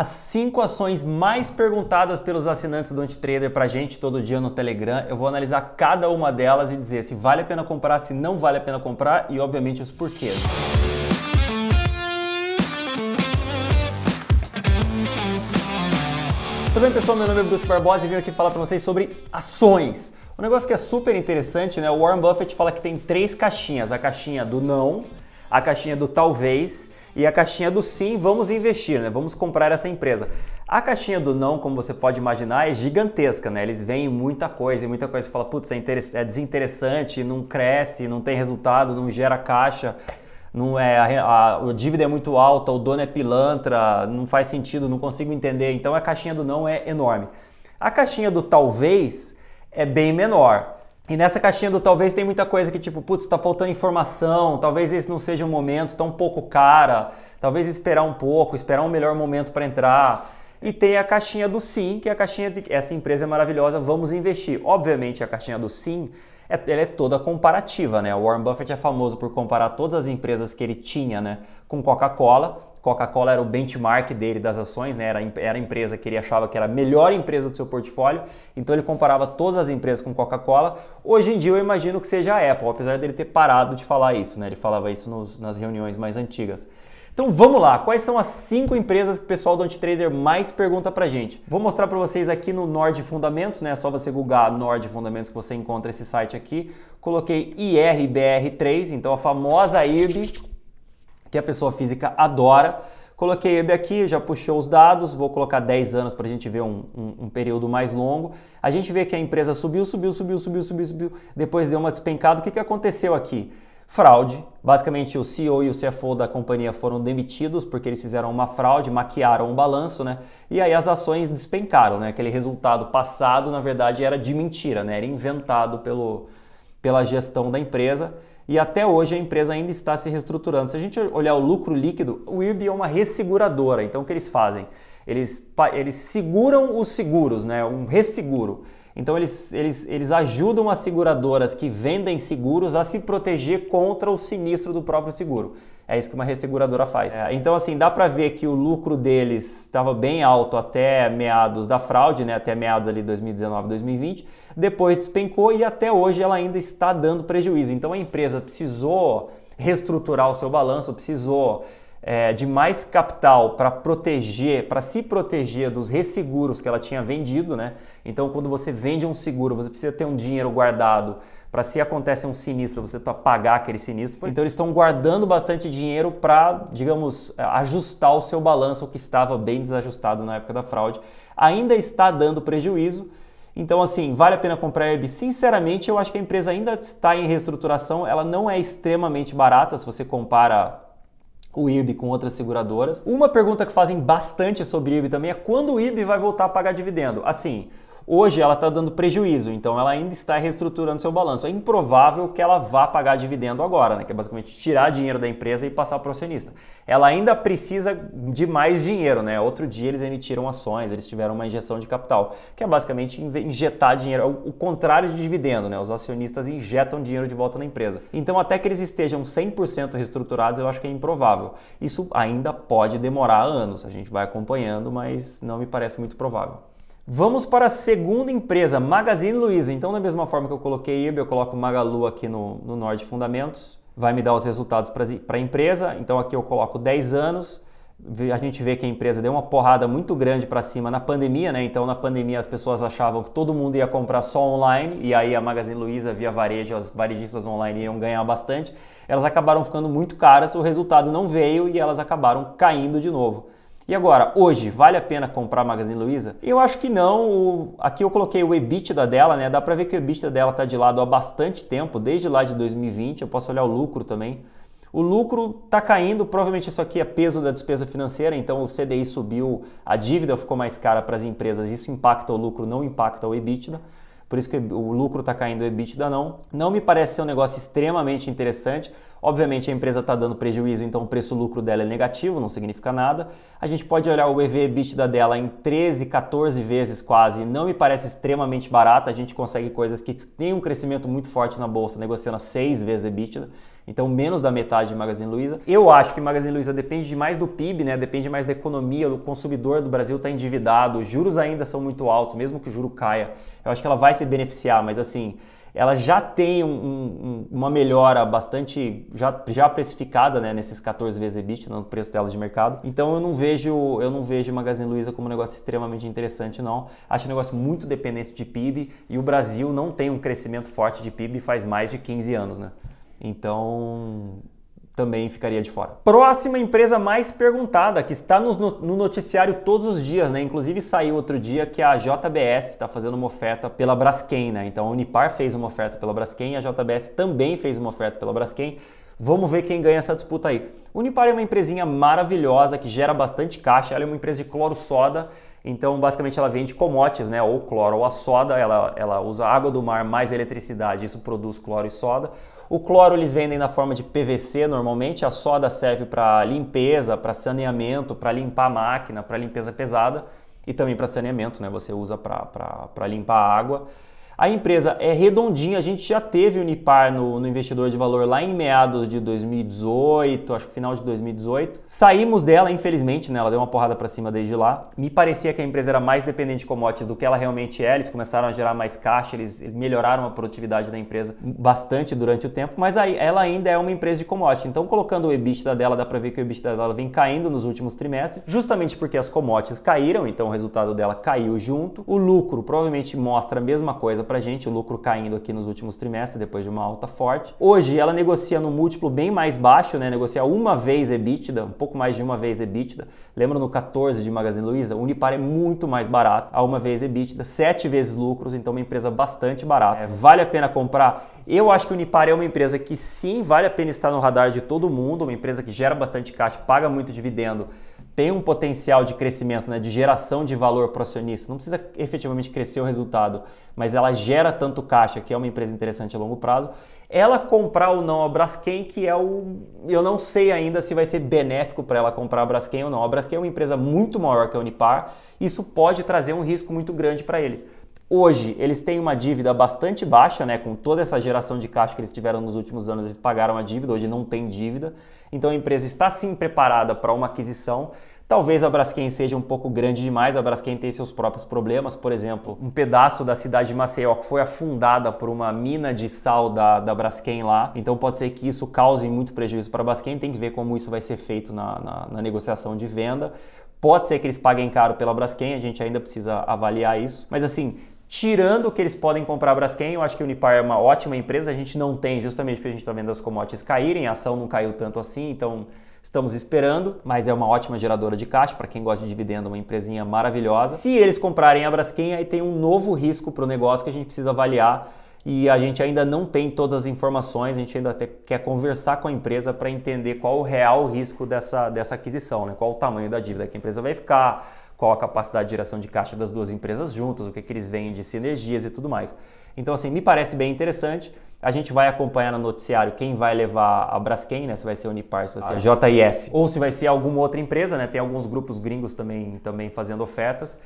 as cinco ações mais perguntadas pelos assinantes do Antitrader para a gente todo dia no Telegram. Eu vou analisar cada uma delas e dizer se vale a pena comprar, se não vale a pena comprar e, obviamente, os porquês. Tudo bem, pessoal? Meu nome é Bruce Barbosa e vim aqui falar para vocês sobre ações. Um negócio que é super interessante, né? O Warren Buffett fala que tem três caixinhas: a caixinha do não, a caixinha do talvez e a caixinha do sim, vamos investir, né? Vamos comprar essa empresa. A caixinha do não, como você pode imaginar, é gigantesca, né? Eles veem muita coisa e muita coisa você fala, putz, é, é desinteressante, não cresce, não tem resultado, não gera caixa não é a, a, a, dívida é muito alta, o dono é pilantra, não faz sentido, não consigo entender. Então a caixinha do não é enorme. A caixinha do talvez é bem menor. E nessa caixinha do talvez tem muita coisa que tipo, putz, tá faltando informação, talvez esse não seja o um momento, tá um pouco cara, talvez esperar um pouco, esperar um melhor momento para entrar. E tem a caixinha do sim, que é a caixinha de essa empresa é maravilhosa, vamos investir. Obviamente a caixinha do sim, é, ela é toda comparativa, né? O Warren Buffett é famoso por comparar todas as empresas que ele tinha, né, com Coca-Cola Coca-Cola era o benchmark dele das ações, né? era, era a empresa que ele achava que era a melhor empresa do seu portfólio, então ele comparava todas as empresas com Coca-Cola. Hoje em dia eu imagino que seja a Apple, apesar dele ter parado de falar isso, né? ele falava isso nos, nas reuniões mais antigas. Então vamos lá, quais são as cinco empresas que o pessoal do Antitrader mais pergunta pra gente? Vou mostrar para vocês aqui no Nord Fundamentos, né? É só você googar Nord Fundamentos que você encontra esse site aqui. Coloquei IRBR3, então a famosa IRB que a pessoa física adora. Coloquei ele aqui, já puxou os dados, vou colocar 10 anos para a gente ver um, um, um, período mais longo. A gente vê que a empresa subiu, subiu, subiu, subiu, subiu, subiu, depois deu uma despencada. O que, que aconteceu aqui? Fraude. Basicamente, o CEO e o CFO da companhia foram demitidos porque eles fizeram uma fraude, maquiaram um balanço, né? E aí as ações despencaram, né? Aquele resultado passado, na verdade, era de mentira, né? Era inventado pelo, pela gestão da empresa e até hoje a empresa ainda está se reestruturando. Se a gente olhar o lucro líquido, o IRB é uma resseguradora. Então o que eles fazem? Eles, eles seguram os seguros, né? um resseguro. Então eles, eles, eles ajudam as seguradoras que vendem seguros a se proteger contra o sinistro do próprio seguro. É isso que uma resseguradora faz. É, então, assim, dá para ver que o lucro deles estava bem alto até meados da fraude, né? Até meados ali 2019, 2020. Depois despencou e até hoje ela ainda está dando prejuízo. Então, a empresa precisou reestruturar o seu balanço, precisou é, de mais capital para proteger, para se proteger dos resseguros que ela tinha vendido, né? Então, quando você vende um seguro, você precisa ter um dinheiro guardado para se acontecer um sinistro, você para pagar aquele sinistro. Então eles estão guardando bastante dinheiro para, digamos, eh, ajustar o seu balanço que estava bem desajustado na época da fraude. Ainda está dando prejuízo. Então, assim, vale a pena comprar a Airbnb? Sinceramente, eu acho que a empresa ainda está em reestruturação. Ela não é extremamente barata se você compara o IRB com outras seguradoras. Uma pergunta que fazem bastante sobre o IRB também é quando o IRB vai voltar a pagar dividendo. Assim, Hoje ela está dando prejuízo, então ela ainda está reestruturando seu balanço. É improvável que ela vá pagar dividendo agora, né? que é basicamente tirar dinheiro da empresa e passar para o acionista. Ela ainda precisa de mais dinheiro, né? Outro dia eles emitiram ações, eles tiveram uma injeção de capital, que é basicamente injetar dinheiro, é o contrário de dividendo, né? Os acionistas injetam dinheiro de volta na empresa. Então até que eles estejam 100% reestruturados, eu acho que é improvável. Isso ainda pode demorar anos, a gente vai acompanhando, mas não me parece muito provável. Vamos para a segunda empresa, Magazine Luiza. Então, da mesma forma que eu coloquei IRB, eu coloco Magalu aqui no, no Nord Fundamentos. Vai me dar os resultados para a empresa. Então, aqui eu coloco 10 anos. A gente vê que a empresa deu uma porrada muito grande para cima na pandemia, né? Então, na pandemia, as pessoas achavam que todo mundo ia comprar só online. E aí, a Magazine Luiza, via varejo, as varejistas online iam ganhar bastante. Elas acabaram ficando muito caras, o resultado não veio e elas acabaram caindo de novo. E agora, hoje, vale a pena comprar a Magazine Luiza? Eu acho que não. Aqui eu coloquei o EBITDA dela, né? Dá para ver que o EBITDA dela está de lado há bastante tempo, desde lá de 2020. Eu posso olhar o lucro também. O lucro está caindo, provavelmente isso aqui é peso da despesa financeira, então o CDI subiu, a dívida ficou mais cara para as empresas, isso impacta o lucro, não impacta o EBITDA. Por isso que o lucro está caindo, o EBITDA não. Não me parece ser um negócio extremamente interessante. Obviamente a empresa está dando prejuízo, então o preço-lucro dela é negativo, não significa nada. A gente pode olhar o EV/EBITDA dela em 13, 14 vezes quase, não me parece extremamente barata. A gente consegue coisas que têm um crescimento muito forte na bolsa, negociando a 6 vezes EBITDA. Então, menos da metade de Magazine Luiza. Eu acho que Magazine Luiza depende mais do PIB, né? Depende mais da economia, do consumidor do Brasil está endividado, os juros ainda são muito altos, mesmo que o juro caia. Eu acho que ela vai se beneficiar, mas assim, ela já tem um, um, uma melhora bastante já, já precificada né, nesses 14 vezes ebit no preço dela de mercado. Então eu não vejo eu não vejo Magazine Luiza como um negócio extremamente interessante não. Acho um negócio muito dependente de PIB e o Brasil não tem um crescimento forte de PIB faz mais de 15 anos, né? Então também ficaria de fora. Próxima empresa mais perguntada, que está no, noticiário todos os dias, né? Inclusive saiu outro dia que a JBS está fazendo uma oferta pela Braskem, né? Então a Unipar fez uma oferta pela Braskem, a JBS também fez uma oferta pela Braskem. Vamos ver quem ganha essa disputa aí. Unipar é uma empresinha maravilhosa que gera bastante caixa, ela é uma empresa de cloro soda então, basicamente, ela vende commodities, né? ou cloro ou a soda. Ela, ela usa água do mar mais eletricidade, isso produz cloro e soda. O cloro eles vendem na forma de PVC normalmente, a soda serve para limpeza, para saneamento, para limpar a máquina, para limpeza pesada e também para saneamento, né? você usa para limpar a água. A empresa é redondinha, a gente já teve Unipar no, no investidor de valor lá em meados de 2018, acho que final de 2018. Saímos dela, infelizmente, né? Ela deu uma porrada para cima desde lá. Me parecia que a empresa era mais dependente de commodities do que ela realmente é. Eles começaram a gerar mais caixa, eles melhoraram a produtividade da empresa bastante durante o tempo, mas aí ela ainda é uma empresa de commodities. Então, colocando o EBITDA dela, dá para ver que o EBITDA dela vem caindo nos últimos trimestres, justamente porque as commodities caíram, então o resultado dela caiu junto. O lucro provavelmente mostra a mesma coisa para a gente, o lucro caindo aqui nos últimos trimestres, depois de uma alta forte. Hoje ela negocia no múltiplo bem mais baixo, né? negocia uma vez EBITDA, um pouco mais de uma vez EBITDA. Lembra no 14 de Magazine Luiza? O Unipar é muito mais barato, a uma vez EBITDA, sete vezes lucros, então uma empresa bastante barata. É, vale a pena comprar? Eu acho que o Unipar é uma empresa que sim, vale a pena estar no radar de todo mundo, uma empresa que gera bastante caixa, paga muito dividendo, tem um potencial de crescimento, né, de geração de valor para o acionista, não precisa efetivamente crescer o resultado, mas ela gera tanto caixa, que é uma empresa interessante a longo prazo, ela comprar ou não a Braskem, que é o. Eu não sei ainda se vai ser benéfico para ela comprar a Braskem ou não. A Braskem é uma empresa muito maior que a Unipar, isso pode trazer um risco muito grande para eles. Hoje eles têm uma dívida bastante baixa, né? Com toda essa geração de caixa que eles tiveram nos últimos anos, eles pagaram a dívida, hoje não tem dívida. Então a empresa está sim preparada para uma aquisição. Talvez a Braskem seja um pouco grande demais, a Braskem tem seus próprios problemas, por exemplo, um pedaço da cidade de Maceió que foi afundada por uma mina de sal da, da Braskem lá, então pode ser que isso cause muito prejuízo para a Braskem, tem que ver como isso vai ser feito na, na, na negociação de venda. Pode ser que eles paguem caro pela Braskem, a gente ainda precisa avaliar isso. Mas assim, Tirando o que eles podem comprar a Braskem, eu acho que a Unipar é uma ótima empresa. A gente não tem, justamente porque a gente está vendo as commodities caírem, a ação não caiu tanto assim, então estamos esperando. Mas é uma ótima geradora de caixa, para quem gosta de dividendo, uma empresinha maravilhosa. Se eles comprarem a Braskem, aí tem um novo risco para o negócio que a gente precisa avaliar e a gente ainda não tem todas as informações, a gente ainda quer conversar com a empresa para entender qual o real risco dessa, dessa aquisição, né? qual o tamanho da dívida que a empresa vai ficar, qual a capacidade de geração de caixa das duas empresas juntas, o que, que eles vendem de sinergias e tudo mais. Então, assim, me parece bem interessante. A gente vai acompanhar no noticiário quem vai levar a Braskem, né? Se vai ser a Unipar, se vai ser a, a ah, JIF, ou se vai ser alguma outra empresa, né? Tem alguns grupos gringos também, também fazendo ofertas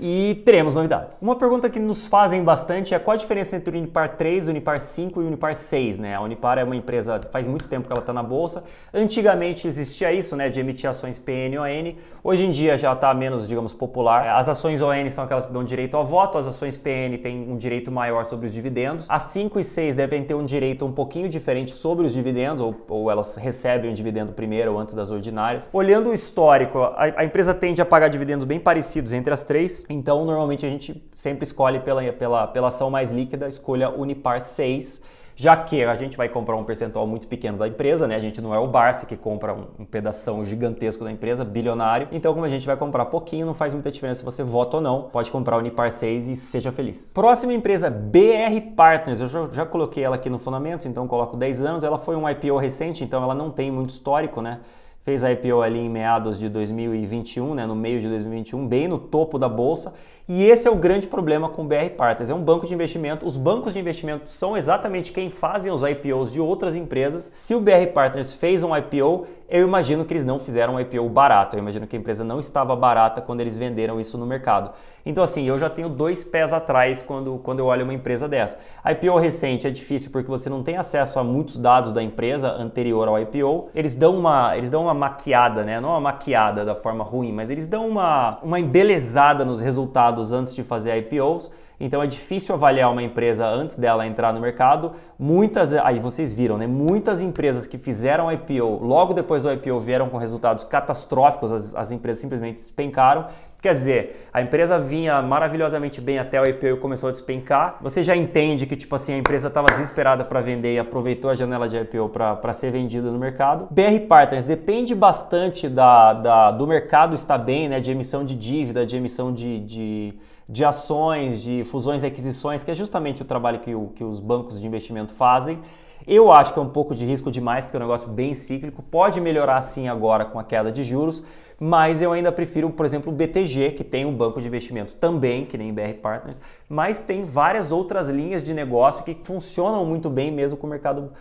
e teremos novidades. Uma pergunta que nos fazem bastante é qual a diferença entre o Unipar 3, Unipar 5 e Unipar 6, né? A Unipar é uma empresa, faz muito tempo que ela está na bolsa. Antigamente existia isso, né, de emitir ações PN e ON. Hoje em dia já está menos, digamos, popular. As ações ON são aquelas que dão direito ao voto, as ações PN têm um direito maior sobre os dividendos. As 5 e 6 devem ter um direito um pouquinho diferente sobre os dividendos, ou, ou elas recebem o dividendo primeiro ou antes das ordinárias. Olhando o histórico, a, a empresa tende a pagar dividendos bem parecidos entre as três. Então, normalmente a gente sempre escolhe pela, pela, pela ação mais líquida, escolha Unipar 6, já que a gente vai comprar um percentual muito pequeno da empresa, né? A gente não é o Barça que compra um, um pedação gigantesco da empresa, bilionário. Então, como a gente vai comprar pouquinho, não faz muita diferença se você vota ou não. Pode comprar Unipar 6 e seja feliz. Próxima empresa, BR Partners. Eu já, já coloquei ela aqui no fundamento, então coloco 10 anos. Ela foi um IPO recente, então ela não tem muito histórico, né? fez a IPO ali em meados de 2021, né, no meio de 2021, bem no topo da bolsa. E esse é o grande problema com o BR Partners. É um banco de investimento. Os bancos de investimento são exatamente quem fazem os IPOs de outras empresas. Se o BR Partners fez um IPO, eu imagino que eles não fizeram um IPO barato. Eu imagino que a empresa não estava barata quando eles venderam isso no mercado. Então, assim, eu já tenho dois pés atrás quando, quando eu olho uma empresa dessa. A IPO recente é difícil porque você não tem acesso a muitos dados da empresa anterior ao IPO. Eles dão uma, eles dão uma uma maquiada, né? Não uma maquiada da forma ruim, mas eles dão uma, uma embelezada nos resultados antes de fazer IPOs então é difícil avaliar uma empresa antes dela entrar no mercado. Muitas, aí vocês viram, né? Muitas empresas que fizeram IPO, logo depois do IPO vieram com resultados catastróficos, as, as empresas simplesmente despencaram. Quer dizer, a empresa vinha maravilhosamente bem até o IPO começou a despencar. Você já entende que, tipo assim, a empresa estava desesperada para vender e aproveitou a janela de IPO para ser vendida no mercado. BR Partners depende bastante da, da, do mercado estar bem, né? De emissão de dívida, de emissão de, de de ações, de fusões e aquisições, que é justamente o trabalho que, o, que os bancos de investimento fazem. Eu acho que é um pouco de risco demais, porque é um negócio bem cíclico. Pode melhorar sim agora com a queda de juros, mas eu ainda prefiro, por exemplo, o BTG, que tem um banco de investimento também, que nem BR Partners, mas tem várias outras linhas de negócio que funcionam muito bem mesmo com o mercado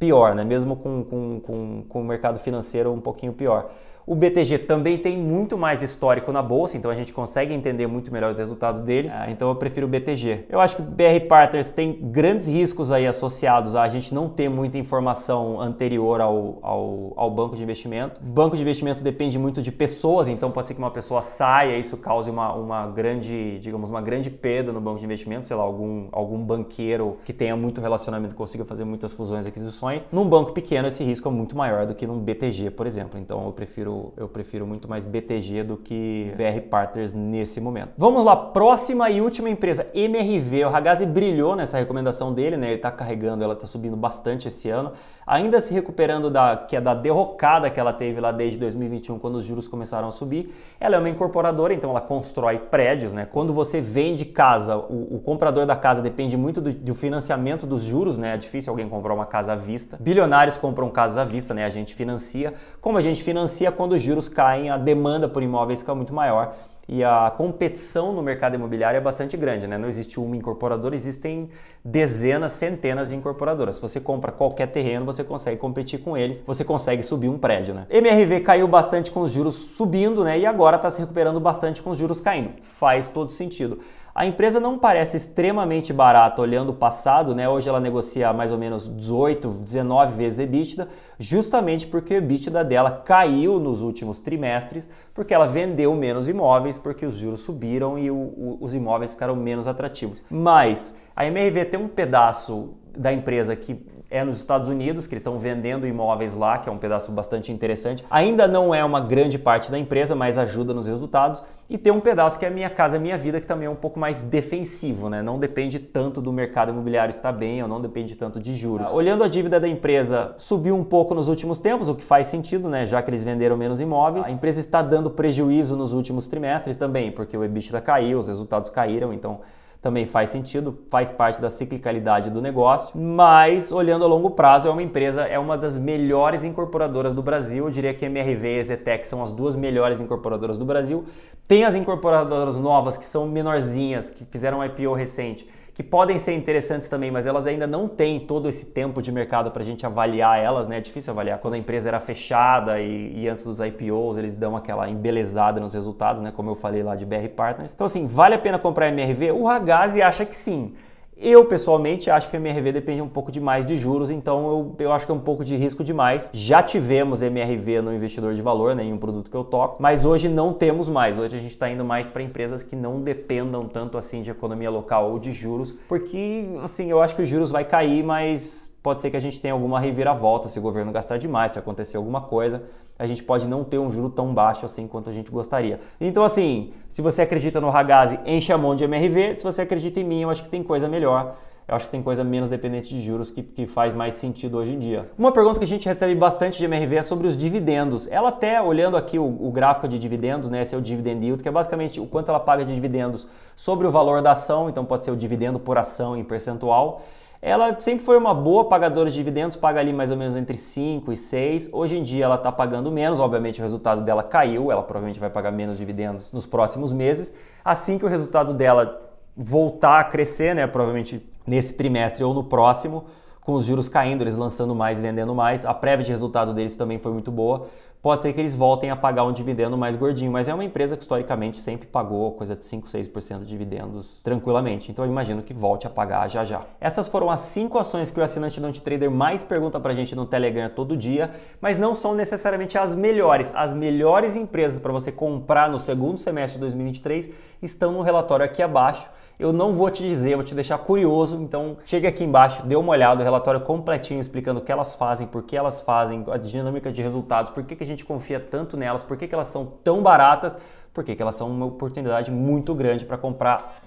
pior, né? mesmo com, com, com, com o mercado financeiro um pouquinho pior. O BTG também tem muito mais histórico na bolsa, então a gente consegue entender muito melhor os resultados deles. É. então eu prefiro o BTG. Eu acho que o BR Partners tem grandes riscos aí associados a gente não ter muita informação anterior ao, ao, ao banco de investimento. banco de investimento depende muito de pessoas, então pode ser que uma pessoa saia, isso cause uma, uma grande, digamos, uma grande perda no banco de investimento, sei lá, algum, algum banqueiro que tenha muito relacionamento consiga fazer muitas fusões e aquisições. Num banco pequeno, esse risco é muito maior do que num BTG, por exemplo. Então eu prefiro eu, eu prefiro muito mais BTG do que é. BR Partners nesse momento. Vamos lá, próxima e última empresa, MRV. O Ragazzi brilhou nessa recomendação dele, né? Ele está carregando, ela está subindo bastante esse ano, ainda se recuperando da, que é da derrocada que ela teve lá desde 2021, quando os juros começaram a subir. Ela é uma incorporadora, então ela constrói prédios, né? Quando você vende casa, o, o comprador da casa depende muito do, do financiamento dos juros, né? É difícil alguém comprar uma casa à vista. Bilionários compram casas à vista, né? A gente financia. Como a gente financia, quando quando os juros caem, a demanda por imóveis fica muito maior e a competição no mercado imobiliário é bastante grande, né? Não existe uma incorporadora, existem dezenas, centenas de incorporadoras. Se você compra qualquer terreno, você consegue competir com eles, você consegue subir um prédio, né? MRV caiu bastante com os juros subindo, né? E agora está se recuperando bastante com os juros caindo. Faz todo sentido. A empresa não parece extremamente barata olhando o passado, né? Hoje ela negocia mais ou menos 18, 19 vezes EBITDA, justamente porque o EBITDA dela caiu nos últimos trimestres, porque ela vendeu menos imóveis, porque os juros subiram e o, o, os imóveis ficaram menos atrativos. Mas a MRV tem um pedaço da empresa que é nos Estados Unidos, que eles estão vendendo imóveis lá, que é um pedaço bastante interessante. Ainda não é uma grande parte da empresa, mas ajuda nos resultados. E tem um pedaço que é a Minha Casa Minha Vida, que também é um pouco mais defensivo, né? Não depende tanto do mercado imobiliário estar bem ou não depende tanto de juros. Olhando a dívida da empresa, subiu um pouco nos últimos tempos, o que faz sentido, né? Já que eles venderam menos imóveis. A empresa está dando prejuízo nos últimos trimestres também, porque o EBITDA caiu, os resultados caíram, então também faz sentido, faz parte da ciclicalidade do negócio, mas olhando a longo prazo, é uma empresa, é uma das melhores incorporadoras do Brasil. Eu diria que MRV e Zetec são as duas melhores incorporadoras do Brasil. Tem as incorporadoras novas que são menorzinhas, que fizeram um IPO recente que podem ser interessantes também, mas elas ainda não têm todo esse tempo de mercado para a gente avaliar elas, né? É difícil avaliar. Quando a empresa era fechada e, e, antes dos IPOs, eles dão aquela embelezada nos resultados, né? Como eu falei lá de BR Partners. Então, assim, vale a pena comprar MRV? O Ragazzi acha que sim. Eu, pessoalmente, acho que o MRV depende um pouco demais de juros, então eu, eu acho que é um pouco de risco demais. Já tivemos MRV no investidor de valor, né, em um produto que eu toco, mas hoje não temos mais. Hoje a gente está indo mais para empresas que não dependam tanto assim de economia local ou de juros, porque, assim, eu acho que os juros vai cair, mas pode ser que a gente tenha alguma reviravolta se o governo gastar demais, se acontecer alguma coisa a gente pode não ter um juro tão baixo assim quanto a gente gostaria. Então, assim, se você acredita no Ragazzi, encha a mão de MRV. Se você acredita em mim, eu acho que tem coisa melhor. Eu acho que tem coisa menos dependente de juros que, que faz mais sentido hoje em dia. Uma pergunta que a gente recebe bastante de MRV é sobre os dividendos. Ela até, olhando aqui o, o gráfico de dividendos, né, esse é o dividend yield, que é basicamente o quanto ela paga de dividendos sobre o valor da ação, então pode ser o dividendo por ação em percentual. Ela sempre foi uma boa pagadora de dividendos, paga ali mais ou menos entre 5 e 6. Hoje em dia ela está pagando menos, obviamente o resultado dela caiu, ela provavelmente vai pagar menos dividendos nos próximos meses. Assim que o resultado dela voltar a crescer, né, provavelmente nesse trimestre ou no próximo, com os juros caindo, eles lançando mais, vendendo mais. A prévia de resultado deles também foi muito boa. Pode ser que eles voltem a pagar um dividendo mais gordinho, mas é uma empresa que historicamente sempre pagou coisa de 5, 6% de dividendos tranquilamente. Então eu imagino que volte a pagar já já. Essas foram as 5 ações que o assinante do Trader mais pergunta pra gente no Telegram todo dia, mas não são necessariamente as melhores. As melhores empresas para você comprar no segundo semestre de 2023 estão no relatório aqui abaixo. Eu não vou te dizer, vou te deixar curioso, então chega aqui embaixo, dê uma olhada, o relatório completinho explicando o que elas fazem, por que elas fazem, a dinâmica de resultados, por que, que a gente confia tanto nelas, por que, que elas são tão baratas, porque elas são uma oportunidade muito grande para comprar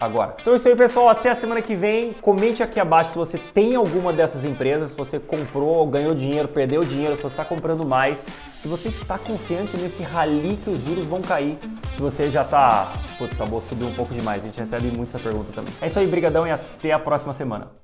agora. Então é isso aí, pessoal. Até a semana que vem. Comente aqui abaixo se você tem alguma dessas empresas, se você comprou, ganhou dinheiro, perdeu dinheiro, se você está comprando mais, se você está confiante nesse rally que os juros vão cair, se você já está... Putz, a bolsa subiu um pouco demais. A gente recebe muito essa pergunta também. É isso aí, brigadão e até a próxima semana.